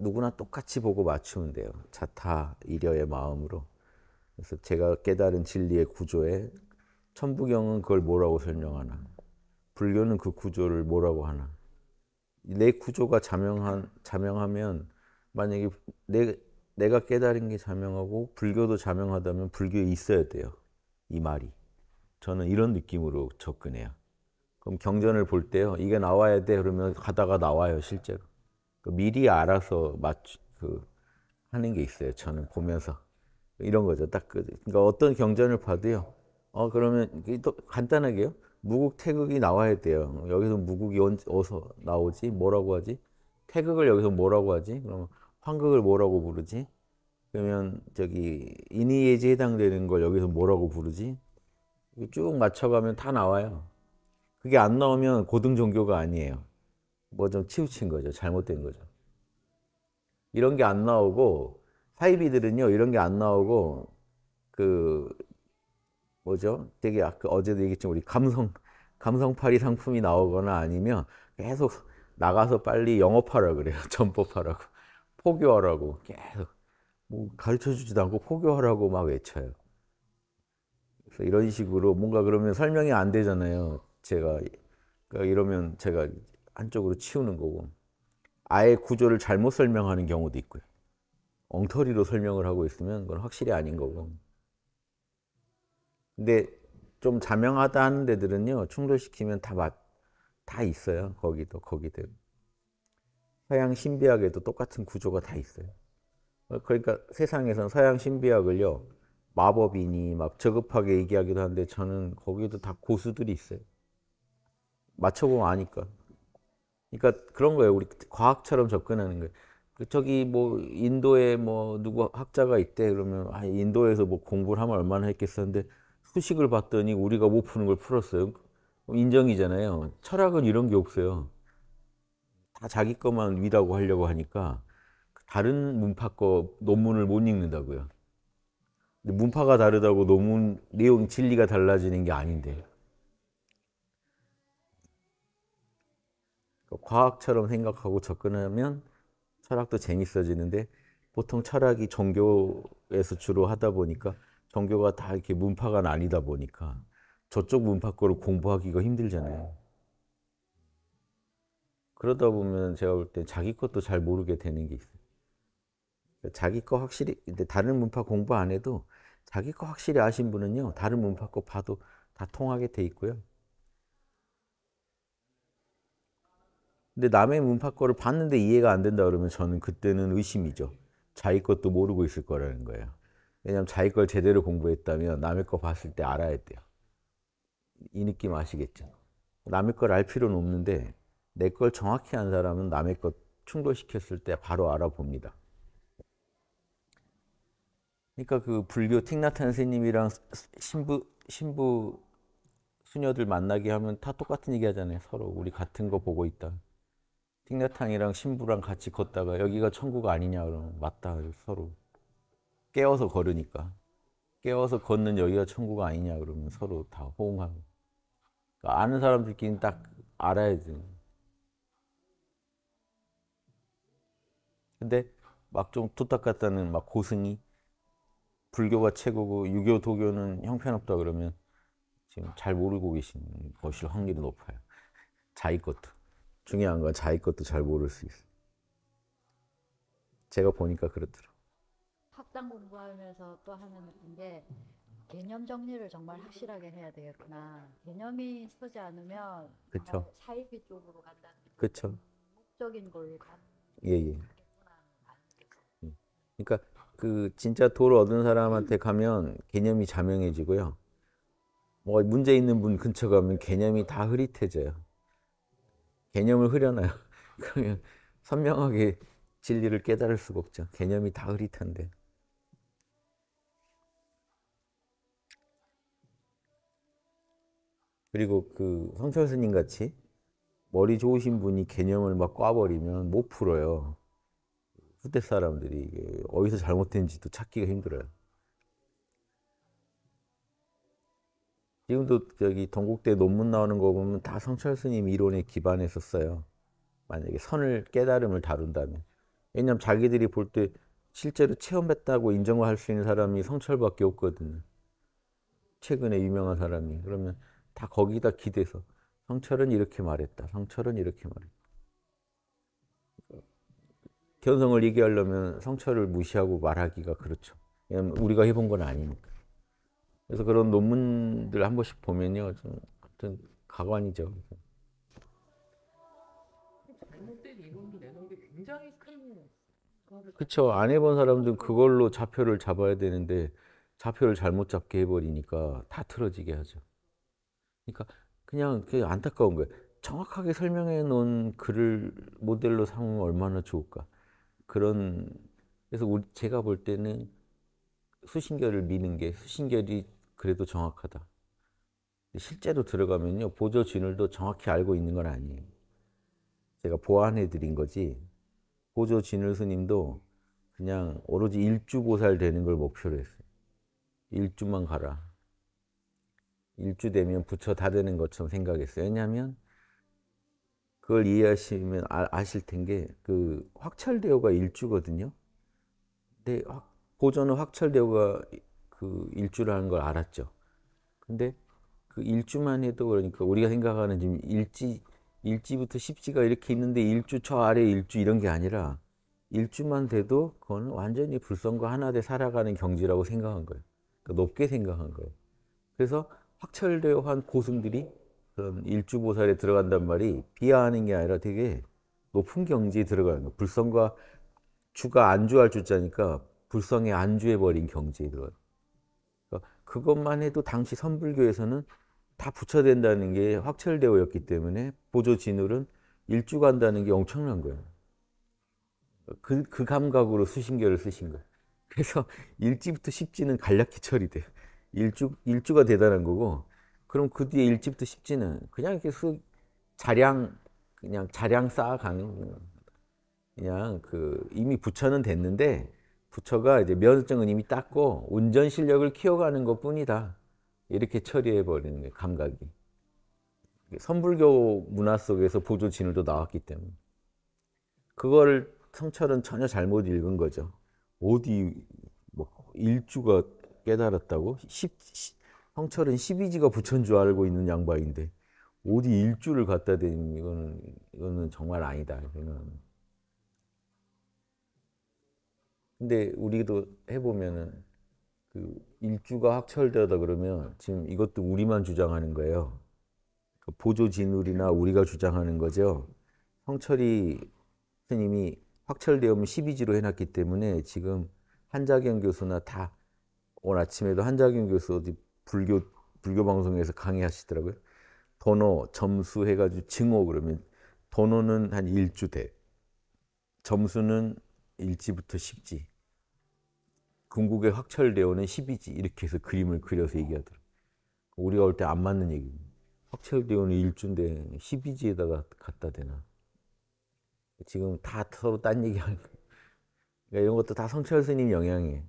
누구나 똑같이 보고 맞추면 돼요. 자타 이려의 마음으로. 그래서 제가 깨달은 진리의 구조에 천부경은 그걸 뭐라고 설명하나? 불교는 그 구조를 뭐라고 하나? 내 구조가 자명한 자명하면 만약에 내 내가 깨달은 게 자명하고 불교도 자명하다면 불교에 있어야 돼요. 이 말이. 저는 이런 느낌으로 접근해요. 그럼 경전을 볼 때요. 이게 나와야 돼. 그러면 가다가 나와요, 실제로. 그 미리 알아서 맞추, 그 하는 게 있어요. 저는 보면서 이런 거죠. 딱 그, 그러니까 어떤 경전을 봐도요. 어 그러면 또 간단하게요. 무국 태극이 나와야 돼요. 여기서 무국이 어디서 나오지? 뭐라고 하지? 태극을 여기서 뭐라고 하지? 그러 황극을 뭐라고 부르지? 그러면 저기 인이예지 해당되는 걸 여기서 뭐라고 부르지? 쭉 맞춰가면 다 나와요. 그게 안 나오면 고등 종교가 아니에요. 뭐좀 치우친 거죠. 잘못된 거죠. 이런 게 안 나오고 사이비들은요 이런 게 안 나오고 그 뭐죠? 되게 아까 그 어제도 얘기했지만 우리 감성 감성팔이 상품이 나오거나 아니면 계속 나가서 빨리 영업하라 그래요. 점법하라고 포교하라고 계속 뭐 가르쳐 주지도 않고 포교하라고 막 외쳐요. 그래서 이런 식으로 뭔가 그러면 설명이 안 되잖아요. 제가 그러니까 이러면 제가 한쪽으로 치우는 거고 아예 구조를 잘못 설명하는 경우도 있고요. 엉터리로 설명을 하고 있으면 그건 확실히 아닌 거고. 근데 좀 자명하다 하는 데들은요, 충돌시키면 다 맞, 다 있어요. 거기도, 거기들. 서양 신비학에도 똑같은 구조가 다 있어요. 그러니까 세상에선 서양 신비학을요, 마법이니 막 저급하게 얘기하기도 하는데 저는 거기도 다 고수들이 있어요. 맞춰보면 아니까. 그러니까 그런 거예요. 우리 과학처럼 접근하는 거예요. 그 저기 뭐 인도에 뭐 누구 학자가 있대 그러면 아 인도에서 뭐 공부를 하면 얼마나 했겠었는데 수식을 봤더니 우리가 못 푸는 걸 풀었어요. 뭐 인정이잖아요. 철학은 이런 게 없어요. 다 자기 것만 위라고 하려고 하니까 다른 문파 거 논문을 못 읽는다고요. 문파가 다르다고 논문 내용 진리가 달라지는 게 아닌데요. 그 과학처럼 생각하고 접근하면 철학도 재밌어지는데 보통 철학이 종교에서 주로 하다 보니까 종교가 다 이렇게 문파가 아니다 보니까 저쪽 문파 거를 공부하기가 힘들잖아요. 그러다 보면 제가 볼 때 자기 것도 잘 모르게 되는 게 있어요. 그러니까 자기 거 확실히 근데 다른 문파 공부 안 해도 자기 거 확실히 아신 분은요 다른 문파 거 봐도 다 통하게 돼 있고요. 근데 남의 문파 거을 봤는데 이해가 안 된다 그러면 저는 그때는 의심이죠. 자기 것도 모르고 있을 거라는 거예요. 왜냐하면 자기 걸 제대로 공부했다면 남의 거 봤을 때 알아야 돼요. 이 느낌 아시겠죠? 남의 걸 알 필요는 없는데 내 걸 정확히 한 사람은 남의 것 충돌시켰을 때 바로 알아봅니다. 그러니까 그 불교 틱나탄 스님이랑 신부 신부 수녀들 만나게 하면 다 똑같은 얘기 하잖아요. 서로 우리 같은 거 보고 있다. 띵나탕이랑 신부랑 같이 걷다가 여기가 천국 아니냐 그러면 맞다 서로 깨워서 걸으니까 깨워서 걷는 여기가 천국 아니냐 그러면 서로 다 호응하고 그러니까 아는 사람들끼리딱 알아야지 근데 막좀 토닥 같다는 막 고승이 불교가 최고고 유교 도교는 형편없다 그러면 지금 잘 모르고 계신 것일 확률이 높아요 자기 것도 중요한 건 자기 것도 잘 모를 수있어 제가 보니까 그렇더라 학당 공부하면서 또 하는 게 개념 정리를 정말 확실하게 해야 되겠구나. 개념이 서지 않으면 그쵸. 사이비 쪽으로 간다. 그쵸. 목적인 걸로 가. 예 예. 예. 그러니까 그 진짜 도를 얻은 사람한테 가면 개념이 자명해지고요. 뭐 문제 있는 분 근처 가면 개념이 다 흐릿해져요. 개념을 흐려놔요. 그러면 선명하게 진리를 깨달을 수가 없죠. 개념이 다 흐릿한데. 그리고 그 성철 스님 같이 머리 좋으신 분이 개념을 막 꽈버리면 못 풀어요. 후대 사람들이 어디서 잘못된지도 찾기가 힘들어요. 지금도 저기 동국대 논문 나오는 거 보면 다 성철 스님 이론에 기반했었어요. 만약에 선을 깨달음을 다룬다면. 왜냐면 자기들이 볼 때 실제로 체험했다고 인정을 할수 있는 사람이 성철밖에 없거든요. 최근에 유명한 사람이. 그러면 다 거기다 기대서 성철은 이렇게 말했다. 성철은 이렇게 말했다. 견성을 얘기하려면 성철을 무시하고 말하기가 그렇죠. 왜냐면 우리가 해본 건 아니니까. 그래서 그런 논문들 한 번씩 보면요, 좀 아무튼 가관이죠. 그렇죠. 안 해본 사람들은 그걸로 좌표를 잡아야 되는데 좌표를 잘못 잡게 해버리니까 다 틀어지게 하죠. 그러니까 그냥 그 안타까운 거예요. 정확하게 설명해 놓은 글을 모델로 삼으면 얼마나 좋을까. 그런 그래서 우리 제가 볼 때는 수신결을 미는 게 수신결이 그래도 정확하다. 실제로 들어가면요. 보조 진울도 정확히 알고 있는 건 아니에요. 제가 보완해 드린 거지. 보조 진울 스님도 그냥 오로지 일주고살 되는 걸 목표로 했어요. 일주만 가라. 일주 되면 부처 다 되는 것처럼 생각했어요. 왜냐하면 그걸 이해하시면 아, 실 텐데 그 확철대오가 일주거든요. 근데 확, 보존은 확철대오가 그 일주라는 걸 알았죠. 근데 그 일주만 해도 그러니까 우리가 생각하는 지금 일지 일지부터 십지가 이렇게 있는데 일주 저 아래 일주 이런 게 아니라 일주만 돼도 그건 완전히 불성과 하나 돼 살아가는 경지라고 생각한 거예요. 그러니까 높게 생각한 거예요. 그래서 확철되어 한 고승들이 그런 일주보살에 들어간단 말이 비하하는 게 아니라 되게 높은 경지에 들어가는 거예요. 불성과 주가 안주할 주자니까 불성에 안주해버린 경지에 들어가요. 그것만 해도 당시 선불교에서는 다 부처된다는 게 확철되어였기 때문에 보조 진울은 일주간다는 게 엄청난 거예요. 그, 그 감각으로 수신결을 쓰신 거예요. 그래서 일지부터 십지는 간략히 처리돼요. 일주, 일주가 대단한 거고, 그럼 그 뒤에 일지부터 십지는 그냥 이렇게 쓱 자량, 그냥 자량 쌓아가는, 그냥 그 이미 부처는 됐는데, 부처가 이제 면허증은 이미 땄고 운전 실력을 키워가는 것 뿐이다. 이렇게 처리해 버리는 게 감각이. 선불교 문화 속에서 보조진을도 나왔기 때문에 그걸 성철은 전혀 잘못 읽은 거죠. 어디 뭐 일주가 깨달았다고? 십, 성철은 12지가 부처인 줄 알고 있는 양반인데 어디 일주를 갖다 대는 이거는 이거는 정말 아니다. 이거는. 근데 우리도 해보면은 그 일주가 확철되다 그러면 지금 이것도 우리만 주장하는 거예요. 그러니까 보조 진울이나 우리가 주장하는 거죠. 성철이 스님이 확철되면 12지로 해놨기 때문에 지금 한자경 교수나 다 오늘 아침에도 한자경 교수 어디 불교 불교 방송에서 강의하시더라고요. 도노 점수 해가지고 증오 그러면 도노는 한 1주 돼. 점수는 1지부터 10지. 궁극에 확철되어는 12지 이렇게 해서 그림을 그려서 얘기하더라고 우리가 올 때 안 맞는 얘기입니다. 확철되어는 1주인데 12지에다가 갖다 대나. 지금 다 서로 딴 얘기하는 거예요. 그러니까 이런 것도 다 성철 스님 영향이에요.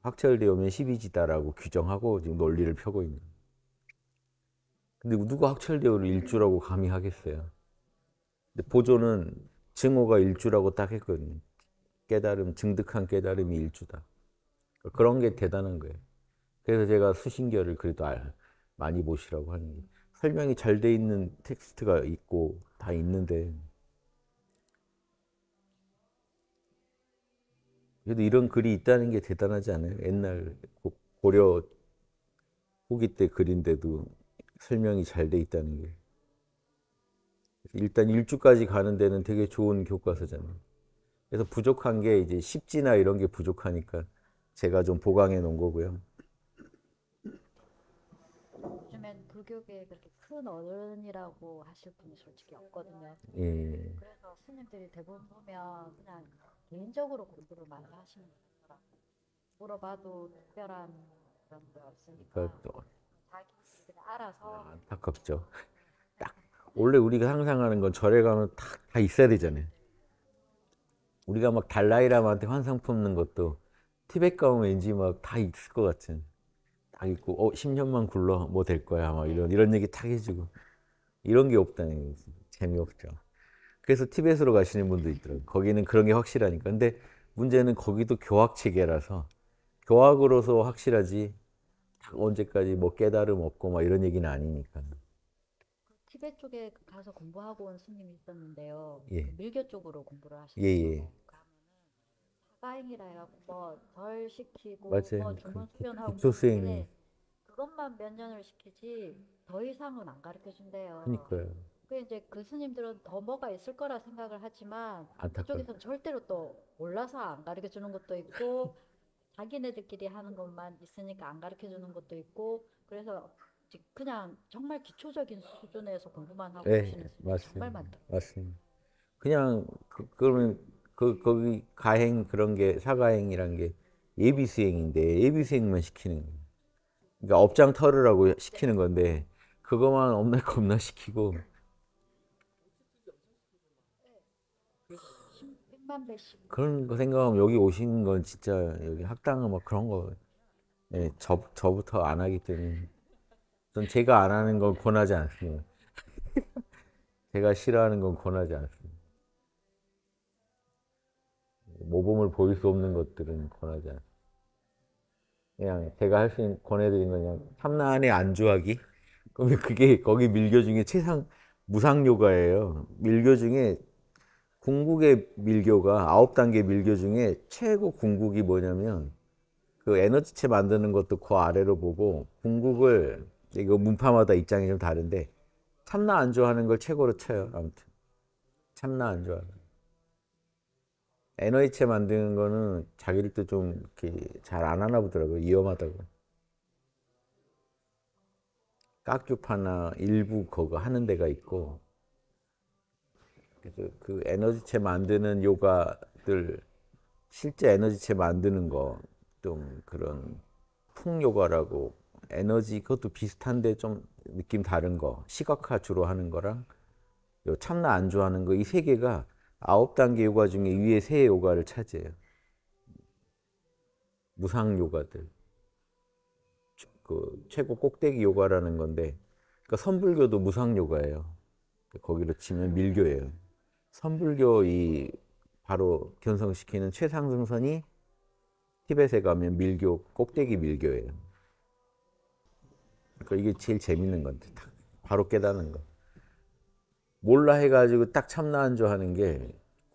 확철되어면 12지다라고 규정하고 지금 논리를 펴고 있는 근데 누가 확철대오를 일주라고 감히 하겠어요? 근데 보조는 증오가 일주라고 딱 했거든요. 깨달음, 증득한 깨달음이 일주다. 그러니까 그런게 대단한 거예요. 그래서 제가 수신결을 그래도 알, 많이 보시라고 하는 게 설명이 잘 돼 있는 텍스트가 있고 다 있는데 그래도 이런 글이 있다는 게 대단하지 않아요? 옛날 고려 후기 때 글인데도 설명이 잘 돼 있다는 게 일단 일주까지 가는 데는 되게 좋은 교과서잖아요. 그래서 부족한 게 이제 십지나 이런 게 부족하니까 제가 좀 보강해 놓은 거고요. 요즘엔 불교계 그렇게 큰 어른이라고 하실 분이 솔직히 없거든요. 예. 그래서 스님들이 대부분 보면 그냥 개인적으로 공부를 많이 하시는 거라 물어봐도 특별한 그런 게 없으니까 그러니까 자기들이 알아서 아, 안타깝죠. 딱 원래 우리가 상상하는 건 절에 가면 다, 다 있어야 되잖아요. 우리가 막 달라이라마한테 환상 품는 것도 티벳 가면 왠지 막 다 있을 것 같은 다 있고 어 10년만 굴러 뭐 될 거야 막 이런 이런 얘기 탁 해주고 이런 게 없다는 게 재미없죠. 그래서 티벳으로 가시는 분도 있더라고요. 거기는 그런 게 확실하니까. 근데 문제는 거기도 교학 체계라서 교학으로서 확실하지 언제까지 뭐 깨달음 없고 막 이런 얘기는 아니니까. 티벳 쪽에 가서 공부하고 온 스님이 있었는데요. 예. 그 밀교 쪽으로 공부를 하시는 예, 예. 빠인이라해갖고 뭐덜 시키고 뭐 중간 수련하고 국소 수 그것만 몇 년을 시키지 더 이상은 안 가르쳐 준대요. 그니까요그 이제 그 스님들은 더 뭐가 있을 거라 생각을 하지만 그쪽에서는 절대로 또 몰라서 안 가르쳐 주는 것도 있고 자기네들끼리 하는 것만 있으니까 안 가르쳐 주는 것도 있고 그래서 그냥 정말 기초적인 수준에서 공부만 하고 계시는 예, 정말 많다. 맞습니다. 그냥 그, 그러면 그 거기 가행 그런 게 사가행이란 게 예비 수행인데 예비 수행만 시키는 거예요. 그러니까 업장 털으라고 시키는 건데 그것만 없나 겁나 시키고 그런 거 생각하면 여기 오신 건 진짜 여기 학당은 막 그런 거 예, 저, 저부터 안 하기 때문에 전 제가 안 하는 건 권하지 않습니다. 제가 싫어하는 건 권하지 않습니다. 모범을 보일 수 없는 것들은 권하지 않습니다. 그냥 제가 할 수 있는 권해드린 건 그냥 참나안에 안주하기. 그럼 그게 거기 밀교 중에 최상 무상 요가예요. 밀교 중에 궁극의 밀교가 아홉 단계 밀교 중에 최고 궁극이 뭐냐면 그 에너지체 만드는 것도 그 아래로 보고 궁극을 이거 문파마다 입장이 좀 다른데 참나 안주하는 걸 최고로 쳐요. 아무튼 참나 안주하는. NOH 만드는 거는 자기들도 좀 이렇게 잘 안 하나 보더라고요. 위험하다고. 깍두파나 일부 그거 하는 데가 있고 그래서 그 에너지체 만드는 요가들 실제 에너지체 만드는 거 좀 그런 풍요가라고 에너지 그것도 비슷한데 좀 느낌 다른 거 시각화 주로 하는 거랑 요 참나 안주하는 거 이 세 개가 아홉 단계 요가 중에 위에 세 요가를 차지해요. 무상 요가들. 그 최고 꼭대기 요가라는 건데, 그러니까 선불교도 무상 요가예요. 거기로 치면 밀교예요. 선불교 이 바로 견성시키는 최상승선이 티벳에 가면 밀교 꼭대기 밀교예요. 그러니까 이게 제일 재밌는 건데, 바로 깨닫는 거. 몰라 해가지고 딱참나한줄 하는 게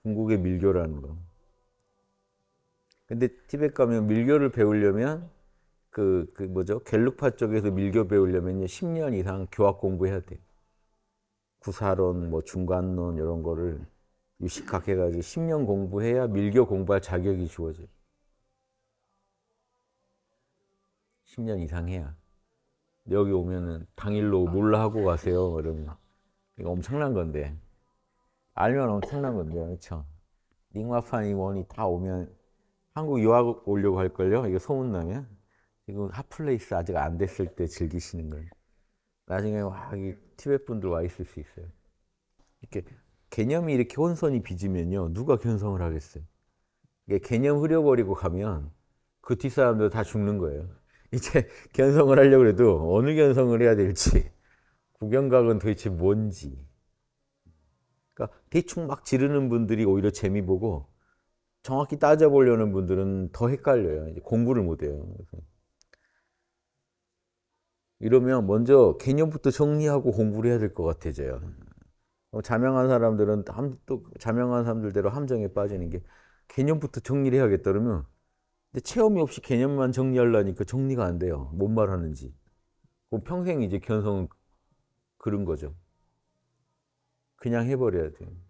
궁극의 밀교라는 거. 근데 티벳 가면 밀교를 배우려면 그, 그 뭐죠? 갤룩파 쪽에서 밀교 배우려면요. 10년 이상 교학 공부해야 돼. 구사론, 뭐 중간론 이런 거를 유식학 해가지고 10년 공부해야 밀교 공부할 자격이 주어져 10년 이상 해야. 여기 오면은 당일로 몰라 하고 가세요. 그러면. 이거 엄청난 건데. 알면 엄청난 건데, 그렇죠? 링마판 이원이 다 오면 한국 유학 오려고 할걸요? 이거 소문나면? 이거 핫플레이스 아직 안 됐을 때 즐기시는 거 나중에 와, 이 티벳 분들 와 있을 수 있어요. 이렇게 개념이 이렇게 혼선이 빚으면요. 누가 견성을 하겠어요? 이게 개념 흐려버리고 가면 그 뒷사람들 다 죽는 거예요. 이제 견성을 하려고 해도 어느 견성을 해야 될지 구경각은 도대체 뭔지. 그러니까 대충 막 지르는 분들이 오히려 재미 보고 정확히 따져보려는 분들은 더 헷갈려요. 이제 공부를 못해요. 이러면 먼저 개념부터 정리하고 공부를 해야 될 것 같아져요. 어, 자명한 사람들은 함, 또 자명한 사람들대로 함정에 빠지는 게 개념부터 정리를 해야겠다 그러면 근데 체험이 없이 개념만 정리하려니까 정리가 안 돼요. 뭔 말하는지. 평생 이제 견성 그런 거죠. 그냥 해버려야 돼요.